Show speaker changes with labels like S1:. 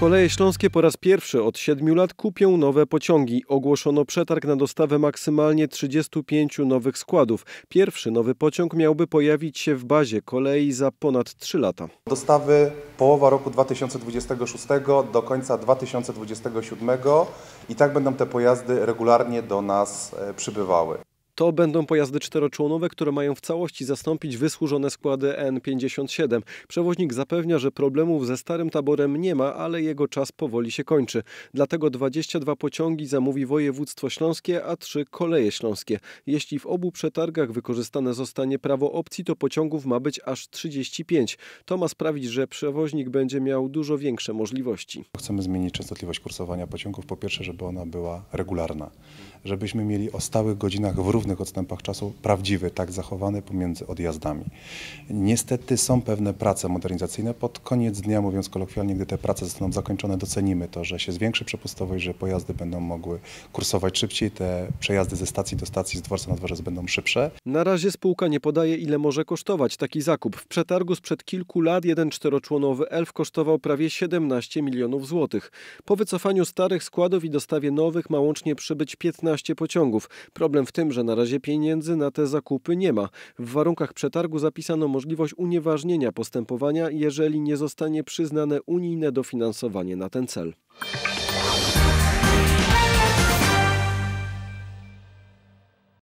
S1: Koleje Śląskie po raz pierwszy od siedmiu lat kupią nowe pociągi. Ogłoszono przetarg na dostawę maksymalnie 35 nowych składów. Pierwszy
S2: nowy pociąg miałby pojawić się w bazie kolei za ponad 3 lata. Dostawy połowa roku 2026 do końca 2027 i tak będą te pojazdy regularnie do nas e, przybywały to będą pojazdy czteroczłonowe, które
S1: mają w całości zastąpić wysłużone składy N57. Przewoźnik zapewnia, że problemów ze starym taborem nie ma, ale jego czas powoli się kończy. Dlatego 22 pociągi zamówi województwo śląskie, a 3 koleje śląskie. Jeśli w obu przetargach wykorzystane zostanie prawo opcji, to pociągów ma być aż 35. To ma sprawić, że przewoźnik
S2: będzie miał dużo większe możliwości. Chcemy zmienić częstotliwość kursowania pociągów. Po pierwsze, żeby ona była regularna. Żebyśmy mieli o stałych godzinach w równym pewnych odstępach czasu prawdziwy, tak zachowany pomiędzy odjazdami. Niestety są pewne prace modernizacyjne. Pod koniec dnia, mówiąc kolokwialnie, gdy te prace zostaną zakończone, docenimy to, że się zwiększy przepustowość, że pojazdy będą mogły kursować szybciej, te przejazdy ze stacji do stacji, z dworca na dworzec będą szybsze.
S1: Na razie spółka nie podaje, ile może kosztować taki zakup. W przetargu sprzed kilku lat jeden czteroczłonowy Elf kosztował prawie 17 milionów złotych. Po wycofaniu starych składów i dostawie nowych ma łącznie przybyć 15 pociągów. Problem w tym, że na razie pieniędzy na te zakupy nie ma. W warunkach przetargu zapisano możliwość unieważnienia postępowania, jeżeli nie zostanie przyznane unijne dofinansowanie na ten cel.